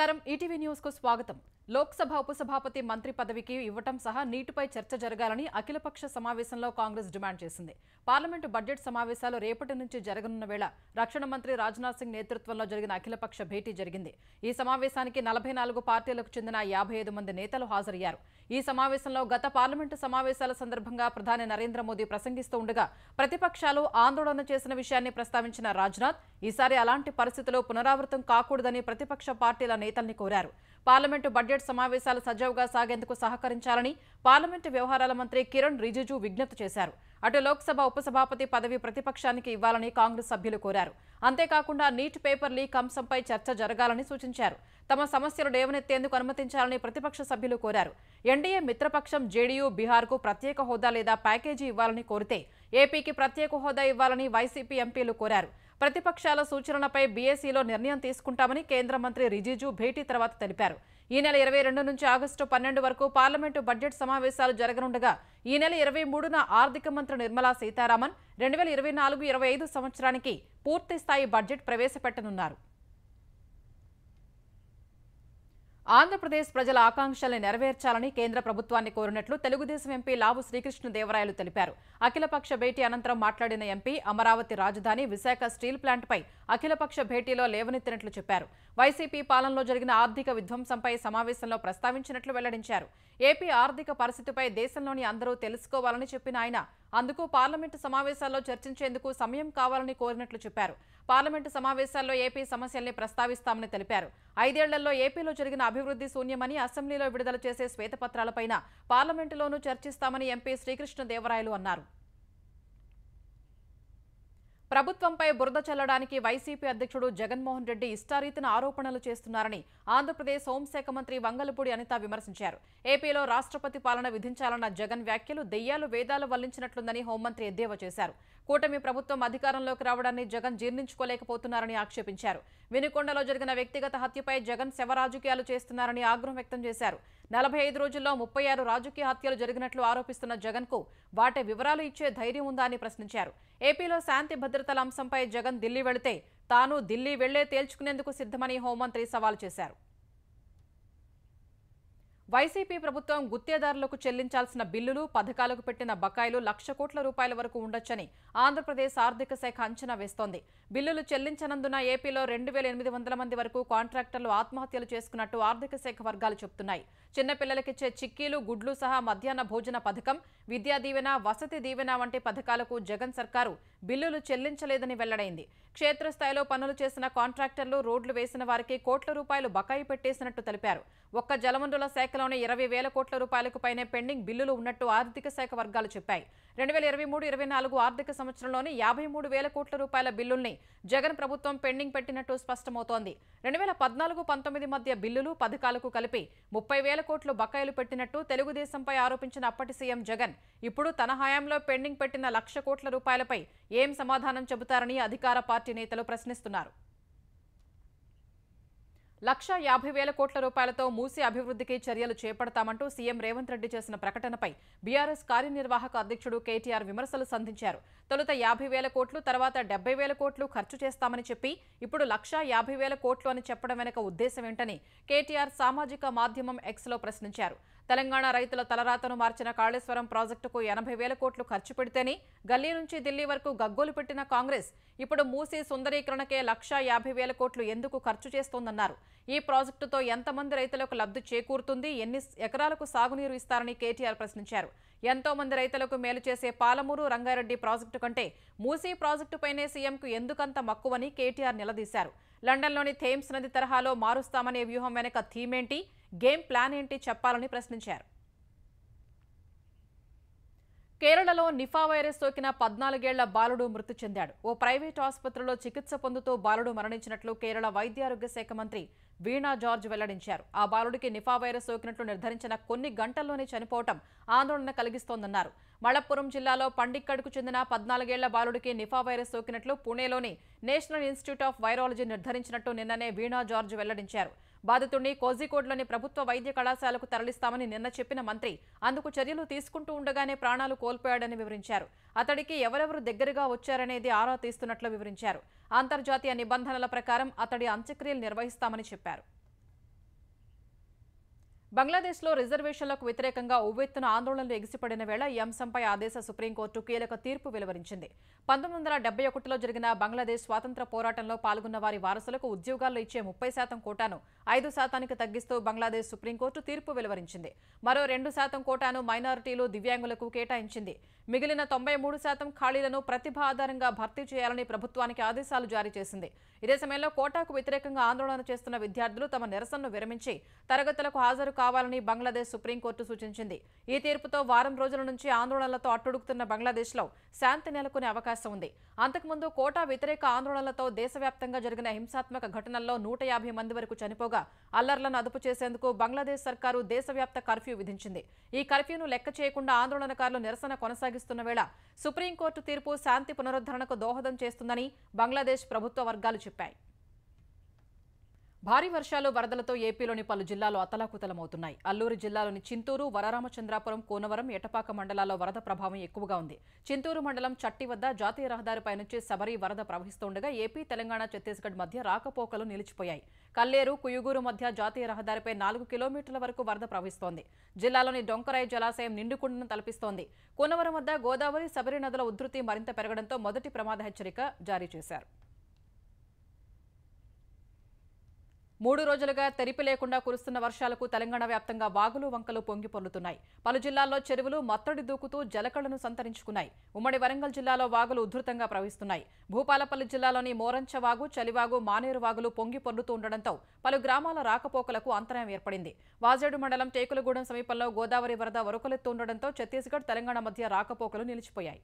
నమస్కారం ETV news కు స్వాగతం లోక్సభ ఉపసభాపతి మంత్రి పదవికి ఇవ్వటం సహా నీటిపై చర్చ జరగాలని అఖిలపక్ష సమావేశంలో కాంగ్రెస్ డిమాండ్ చేసింది పార్లమెంటు బడ్జెట్ సమావేశాలు రేపటి నుంచి జరగనున్న వేళ రక్షణ మంత్రి రాజ్నాథ్ సింగ్ నేతృత్వంలో జరిగిన అఖిలపక్ష భేటీ జరిగింది ఈ సమావేశానికి నలభై నాలుగు పార్టీలకు చెందిన యాభై ఐదు మంది నేతలు హాజరయ్యారు ఈ సమావేశంలో గత పార్లమెంటు సమావేశాల సందర్భంగా ప్రధాని నరేంద్ర మోదీ ప్రసంగిస్తూ ఉండగా ప్రతిపక్షాలు ఆందోళన చేసిన విషయాన్ని ప్రస్తావించిన రాజ్నాథ్ ఈసారి అలాంటి పరిస్థితులు పునరావృతం కాకూడదని ప్రతిపక్ష పార్టీల నేతల్ని కోరారు పార్లమెంటు బడ్జెట్ సమావేశాలు సజావుగా సాగేందుకు సహకరించాలని పార్లమెంటు వ్యవహారాల మంత్రి కిరణ్ రిజిజు విజ్ఞప్తి చేశారు అటు లోక్సభ ఉపసభాపతి పదవి ప్రతిపక్షానికి ఇవ్వాలని కాంగ్రెస్ సభ్యులు కోరారు అంతేకాకుండా నీట్ పేపర్ లీక్ అంశంపై చర్చ జరగాలని సూచించారు తమ సమస్యలు రేవనెత్తేందుకు అనుమతించాలని ప్రతిపక్ష సభ్యులు కోరారు ఎన్డీఏ మిత్రపక్షం జేడీయూ బీహార్కు ప్రత్యేక హోదా లేదా ప్యాకేజీ ఇవ్వాలని కోరితే ఏపీకి ప్రత్యేక హోదా ఇవ్వాలని వైసీపీ ఎంపీలు కోరారు ప్రతిపక్షాల సూచనలపై బీఎస్ఈలో నిర్ణయం తీసుకుంటామని కేంద్ర మంత్రి రిజిజు భేటీ తర్వాత తెలిపారు ఈ నెల ఇరవై రెండు నుంచి ఆగస్టు పన్నెండు వరకు పార్లమెంటు బడ్జెట్ సమావేశాలు జరగనుండగా ఈ నెల ఇరవై మూడున ఆర్థిక మంత్రి నిర్మలా సీతారామన్ రెండు వేల ఇరవై నాలుగు ఇరవై ఐదు సంవత్సరానికి పూర్తిస్థాయి బడ్జెట్ ప్రవేశపెట్టనున్నారు ఆంధ్రప్రదేశ్ ప్రజల ఆకాంక్షల్ని నెరవేర్చాలని కేంద్ర ప్రభుత్వాన్ని కోరినట్లు తెలుగుదేశం ఎంపీ లావు శ్రీకృష్ణదేవరాయలు తెలిపారు అఖిలపక్ష భేటీ అనంతరం మాట్లాడిన ఎంపీ అమరావతి రాజధాని విశాఖ స్టీల్ ప్లాంట్పై అఖిలపక్ష భేటీలో లేవనెత్తినట్లు చెప్పారు వైసీపీ పాలనలో జరిగిన ఆర్థిక విధ్వంసంపై సమావేశంలో ప్రస్తావించినట్లు వెల్లడించారు ఏపీ ఆర్థిక పరిస్థితిపై దేశంలోని అందరూ తెలుసుకోవాలని చెప్పిన ఆయన అందుకు పార్లమెంటు సమావేశాల్లో చర్చించేందుకు సమయం కావాలని కోరినట్లు చెప్పారు పార్లమెంటు సమావేశాల్లో ఏపీ సమస్యల్ని ప్రస్తావిస్తామని తెలిపారు ఐదేళ్లలో ఏపీలో జరిగిన అభివృద్ధి శూన్యమని అసెంబ్లీలో విడుదల చేసే శ్వేతపత్రాలపైన పార్లమెంటులోనూ చర్చిస్తామని ఎంపీ శ్రీకృష్ణదేవరాయలు అన్నారు ప్రభుత్వంపై బురద చల్లడానికి వైసీపీ అధ్యక్షుడు జగన్మోహన్ రెడ్డి ఇష్టారీతిన ఆరోపణలు చేస్తున్నారని ఆంధ్రప్రదేశ్ హోంశాఖ మంత్రి వంగలపూడి అనిత విమర్శించారు ఏపీలో రాష్ట్రపతి పాలన విధించాలన్న జగన్ వ్యాఖ్యలు దెయ్యాలు వేదాలు వల్లించినట్లుందని హోంమంత్రి ఎద్దేవా చేశారు కూటమి ప్రభుత్వం అధికారంలోకి రావడాన్ని జగన్ జీర్ణించుకోలేకపోతున్నారని ఆక్షేపించారు వినుకొండలో జరిగిన వ్యక్తిగత హత్యపై జగన్ శవ రాజకీయాలు చేస్తున్నారని ఆగ్రహం వ్యక్తం చేశారు నలభై ఐదు రోజుల్లో ముప్పై ఆరు రాజకీయ హత్యలు జరిగినట్లు ఆరోపిస్తున్న జగన్ కు వాటి వివరాలు ఇచ్చే ధైర్యం ఉందా అని ప్రశ్నించారు ఏపీలో శాంతి భద్రతల అంశంపై జగన్ ఢిల్లీ వెళితే తాను ఢిల్లీ వెళ్లే తేల్చుకునేందుకు సిద్ధమని హోంమంత్రి సవాల్ చేశారు వైసీపీ ప్రభుత్వం గుత్తేదారులకు చెల్లించాల్సిన బిల్లులు పథకాలకు పెట్టిన బకాయిలు లక్ష కోట్ల రూపాయల వరకు ఉండొచ్చని ఆంధ్రప్రదేశ్ ఆర్థిక శాఖ అంచనా వేస్తోంది బిల్లులు చెల్లించనందున ఏపీలో రెండు వేల ఎనిమిది వందల మంది వరకు కాంట్రాక్టర్లు ఆత్మహత్యలు చేసుకున్నట్టు ఆర్థిక శాఖ వర్గాలు చెబుతున్నాయి చిన్నపిల్లలకిచ్చే చిక్కీలు గుడ్లు సహా మధ్యాహ్న భోజన పథకం విద్యా దీవెన వసతి దీవెన వంటి పథకాలకు జగన్ సర్కారు బిల్లులు చెల్లించలేదని వెల్లడైంది క్షేత్రస్థాయిలో పనులు చేసిన కాంట్రాక్టర్లు రోడ్లు వేసిన వారికి కోట్ల రూపాయలు బకాయి పెట్టేసినట్టు తెలిపారు ఒక్క జలవనరుల శాఖలోనే ఇరవై వేల కోట్ల రూపాయలకు పైనే పెండింగ్ బిల్లులు ఉన్నట్టు ఆర్థిక శాఖ వర్గాలు చెప్పాయి రెండు వేల ఇరవై మూడు ఇరవై నాలుగు ఆర్థిక సంవత్సరంలోని యాభై మూడు వేల కోట్ల రూపాయల బిల్లుల్ని జగన్ ప్రభుత్వం పెండింగ్ పెట్టినట్టు స్పష్టమవుతోంది రెండు వేల పద్నాలుగు పంతొమ్మిది మధ్య బిల్లులు పథకాలకు కలిపి ముప్పై వేల కోట్లు బకాయిలు పెట్టినట్టు తెలుగుదేశంపై ఆరోపించిన అప్పటి సీఎం జగన్ ఇప్పుడు తన హయాంలో పెండింగ్ పెట్టిన లక్ష కోట్ల రూపాయలపై ఏం సమాధానం చెబుతారని అధికార పార్టీ నేతలు ప్రశ్నిస్తున్నారు లక్ష యాభై వేల కోట్ల రూపాయలతో మూసి అభివృద్ధికి చర్యలు చేపడతామంటూ సీఎం రేవంత్ రెడ్డి చేసిన ప్రకటనపై బీఆర్ఎస్ కార్యనిర్వాహక అధ్యక్షుడు కేటీఆర్ విమర్శలు సంధించారు తొలుత యాభై వేల కోట్లు తర్వాత డెబ్బై వేల కోట్లు ఖర్చు చేస్తామని చెప్పి ఇప్పుడు లక్ష యాభై వేల కోట్లు అని చెప్పడం వెనుక ఉద్దేశం ఏంటని కేటీఆర్ సామాజిక మాధ్యమం ఎక్స్లో ప్రశ్నించారు తెలంగాణ రైతుల తలరాతను మార్చిన కాళేశ్వరం ప్రాజెక్టుకు ఎనభై వేల కోట్లు ఖర్చు పెడితేనే గల్లీ నుంచి ఢిల్లీ వరకు గగ్గోలు పెట్టిన కాంగ్రెస్ ఇప్పుడు మూసి సుందరీకరణకే లక్ష యాభై వేల కోట్లు ఎందుకు ఖర్చు చేస్తోందన్నారు ఈ ప్రాజెక్టుతో ఎంతమంది రైతులకు లబ్ధి చేకూరుతుంది ఎన్ని ఎకరాలకు సాగునీరు ఇస్తారని కేటీఆర్ ప్రశ్నించారు ఎంతో మంది రైతులకు మేలు చేసే పాలమూరు రంగారెడ్డి ప్రాజెక్టు కంటే మూసీ ప్రాజెక్టుపైనే సీఎంకు ఎందుకంత మక్కువని కేటీఆర్ నిలదీశారు లండన్లోని థేమ్స్ నది తరహాలో మారుస్తామనే వ్యూహం వెనక థీమేంటి గేమ్ ప్లాన్ ఏంటి చెప్పాలని ప్రశ్నించారు కేరళలో నిఫా వైరస్ సోకిన పద్నాలుగేళ్ల బాలుడు మృతి చెందాడు ఓ ప్రైవేట్ ఆసుపత్రిలో చికిత్స పొందుతూ బాలుడు మరణించినట్లు కేరళ వైద్యారోగ్య శాఖ మంత్రి వీణా జార్జ్ వెల్లడించారు ఆ బాలుడికి నిఫా వైరస్ సోకినట్లు నిర్ధారించిన కొన్ని గంటల్లోనే చనిపోవటం ఆందోళన కలిగిస్తోందన్నారు మళప్పురం జిల్లాలో పండిక్కడ్కు చెందిన పద్నాలుగేళ్ల బాలుడికి నిఫా వైరస్ సోకినట్లు పుణేలోని నేషనల్ ఇన్స్టిట్యూట్ ఆఫ్ వైరాలజీ నిర్ధారించినట్టు నిన్ననే వీణా జార్జ్ వెల్లడించారు బాధితుడిని కోజికోడ్లోని ప్రభుత్వ వైద్య కళాశాలకు తరలిస్తామని నిన్న చెప్పిన మంత్రి అందుకు చర్యలు తీసుకుంటూ ఉండగానే ప్రాణాలు కోల్పోయాడని వివరించారు అతడికి ఎవరెవరు దగ్గరగా వచ్చారనేది ఆరా తీస్తున్నట్లు వివరించారు అంతర్జాతీయ నిబంధనల ప్రకారం అతడి అంత్యక్రియలు నిర్వహిస్తామని చెప్పారు బంగ్లాదేశ్లో రిజర్వేషన్లకు వ్యతిరేకంగా ఉవ్వెత్తున ఆందోళనలు ఎగిసిపడిన వేళ ఈ అంశంపై ఆ సుప్రీంకోర్టు కీలక తీర్పు వెలువరించింది పంతొమ్మిది వందల డెబ్బై ఒకటిలో జరిగిన బంగ్లాదేశ్ స్వాతంత్ర పోరాటంలో పాల్గొన్న వారి వారసులకు ఉద్యోగాల్లో ఇచ్చే ముప్పై శాతం కోటాను ఐదు శాతానికి తగ్గిస్తూ బంగ్లాదేశ్ సుప్రీంకోర్టు తీర్పు వెలువరించింది మరో రెండు శాతం కోటాను మైనారిటీలు దివ్యాంగులకు కేటాయించింది మిగిలిన తొంభై మూడు శాతం ఖాళీలను ప్రతిభ ఆధారంగా భర్తీ చేయాలని ప్రభుత్వానికి ఆదేశాలు జారీ చేసింది ఇదే సమయంలో కోటాకు వ్యతిరేకంగా ఆందోళన చేస్తున్న విద్యార్థులు తమ నిరసనను విరమించి తరగతులకు హాజరు కావాలని బంగ్లాదేశ్ సుప్రీంకోర్టు సూచించింది ఈ తీర్పుతో వారం రోజుల నుంచి ఆందోళనలతో అట్టుడుకుతున్న బంగ్లాదేశ్లో శాంతి నెలకొనే అవకాశం ఉంది అంతకుముందు కోటా వ్యతిరేక ఆందోళనలతో దేశవ్యాప్తంగా జరిగిన హింసాత్మక ఘటనల్లో నూట యాభై మంది వరకు చనిపోగా అల్లర్లను అదుపు చేసేందుకు బంగ్లాదేశ్ సర్కారు దేశవ్యాప్త కర్ఫ్యూ విధించింది ఈ కర్ఫ్యూను లెక్క చేయకుండా ఆందోళనకారులు నిరసన కొనసాగిస్తున్న వేళ సుప్రీంకోర్టు తీర్పు శాంతి పునరుద్ధరణకు దోహదం చేస్తుందని బంగ్లాదేశ్ ప్రభుత్వ వర్గాలు చెప్పాయి భారీ వర్షాలు వరదలతో ఏపీలోని పలు జిల్లాలు అతలాకుతలమవుతున్నాయి అల్లూరు జిల్లాలోని చింతూరు వరరామచంద్రాపురం కోనవరం ఎటపాక మండలాల్లో వరద ప్రభావం ఎక్కువగా ఉంది చింతూరు మండలం చట్టి వద్ద జాతీయ రహదారిపై నుంచి శబరి వరద ప్రవహిస్తుండగా ఏపీ తెలంగాణ ఛత్తీస్గఢ్ మధ్య రాకపోకలు నిలిచిపోయాయి కల్లేరు కుయుగూరు మధ్య జాతీయ రహదారిపై నాలుగు కిలోమీటర్ల వరకు వరద ప్రవహిస్తోంది జిల్లాలోని డొంకరాయి జలాశయం నిండుకుండను తలపిస్తోంది కోనవరం వద్ద గోదావరి శబరి నదుల ఉధృతి మరింత పెరగడంతో మొదటి ప్రమాద హెచ్చరిక జారీ చేశారు మూడు రోజులుగా తెరిపి లేకుండా కురుస్తున్న వర్షాలకు తెలంగాణ వ్యాప్తంగా వాగులు వంకలు పొంగి పొర్లుతున్నాయి పలు జిల్లాల్లో చెరువులు మత్తడి దూకుతూ జలకళను సంతరించుకున్నాయి ఉమ్మడి వరంగల్ జిల్లాలో వాగులు ఉధృతంగా ప్రవహిస్తున్నాయి భూపాలపల్లి జిల్లాలోని మోరంచ వాగు చలివాగు మానేరు వాగులు పొంగి పొర్లుతూ ఉండడంతో పలు గ్రామాల రాకపోకలకు అంతరాయం ఏర్పడింది వాజేడు మండలం టేకులగూడెం సమీపంలో గోదావరి వరద వరకలెత్తు ఉండడంతో ఛత్తీస్గఢ్ తెలంగాణ మధ్య రాకపోకలు నిలిచిపోయాయి